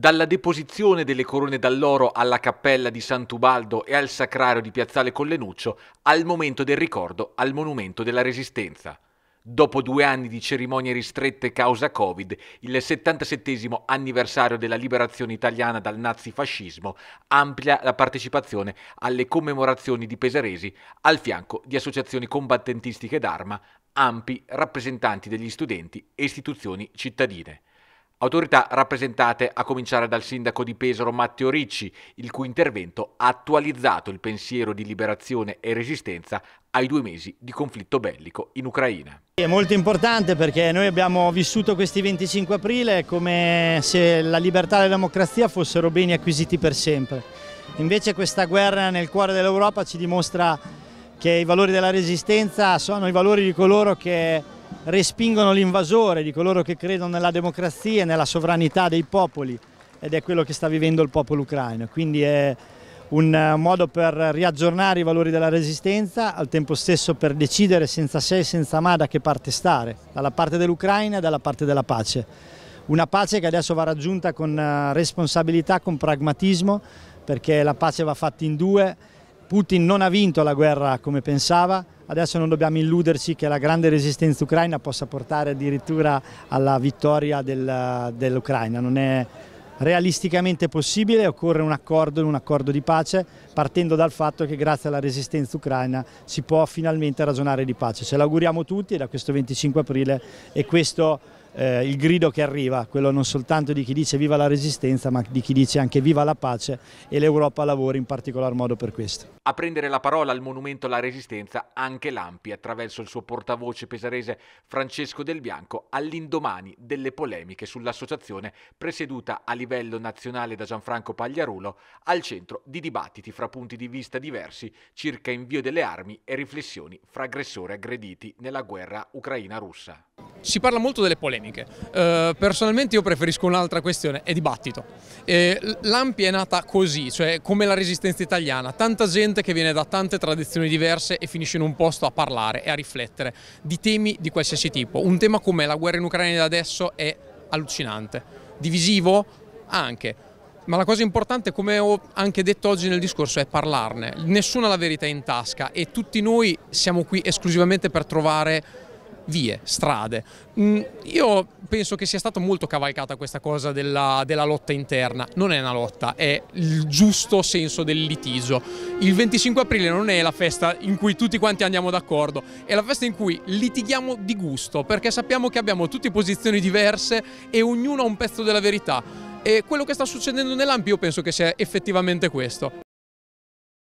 Dalla deposizione delle corone d'alloro alla cappella di Sant'Ubaldo e al sacrario di Piazzale Collenuccio al momento del ricordo al Monumento della Resistenza. Dopo due anni di cerimonie ristrette causa Covid, il 77 anniversario della liberazione italiana dal nazifascismo amplia la partecipazione alle commemorazioni di Pesaresi al fianco di associazioni combattentistiche d'arma, ampi rappresentanti degli studenti e istituzioni cittadine. Autorità rappresentate a cominciare dal sindaco di Pesaro Matteo Ricci, il cui intervento ha attualizzato il pensiero di liberazione e resistenza ai due mesi di conflitto bellico in Ucraina. È molto importante perché noi abbiamo vissuto questi 25 aprile come se la libertà e la democrazia fossero beni acquisiti per sempre. Invece questa guerra nel cuore dell'Europa ci dimostra che i valori della resistenza sono i valori di coloro che respingono l'invasore, di coloro che credono nella democrazia e nella sovranità dei popoli ed è quello che sta vivendo il popolo ucraino. Quindi è un eh, modo per riaggiornare i valori della resistenza, al tempo stesso per decidere senza se e senza ma da che parte stare, dalla parte dell'Ucraina e dalla parte della pace. Una pace che adesso va raggiunta con eh, responsabilità, con pragmatismo, perché la pace va fatta in due. Putin non ha vinto la guerra come pensava, Adesso non dobbiamo illuderci che la grande resistenza ucraina possa portare addirittura alla vittoria del, dell'Ucraina, non è realisticamente possibile, occorre un accordo, un accordo di pace, partendo dal fatto che grazie alla resistenza ucraina si può finalmente ragionare di pace. Ce l'auguriamo tutti da questo 25 aprile e questo eh, il grido che arriva, quello non soltanto di chi dice viva la resistenza ma di chi dice anche viva la pace e l'Europa lavora in particolar modo per questo. A prendere la parola al monumento alla resistenza anche l'Ampi attraverso il suo portavoce pesarese Francesco Del Bianco all'indomani delle polemiche sull'associazione presieduta a livello nazionale da Gianfranco Pagliarulo al centro di dibattiti fra punti di vista diversi circa invio delle armi e riflessioni fra aggressori aggrediti nella guerra ucraina-russa. Si parla molto delle polemiche, eh, personalmente io preferisco un'altra questione, è dibattito. L'AMPI è nata così, cioè come la resistenza italiana, tanta gente che viene da tante tradizioni diverse e finisce in un posto a parlare e a riflettere di temi di qualsiasi tipo. Un tema come la guerra in Ucraina da adesso è allucinante, divisivo anche, ma la cosa importante, come ho anche detto oggi nel discorso, è parlarne. Nessuno ha la verità in tasca e tutti noi siamo qui esclusivamente per trovare vie, strade. Mm, io penso che sia stata molto cavalcata questa cosa della, della, lotta interna. Non è una lotta, è il giusto senso del litigio. Il 25 aprile non è la festa in cui tutti quanti andiamo d'accordo, è la festa in cui litighiamo di gusto, perché sappiamo che abbiamo tutte posizioni diverse e ognuno ha un pezzo della verità. E quello che sta succedendo nell'Ampio penso che sia effettivamente questo.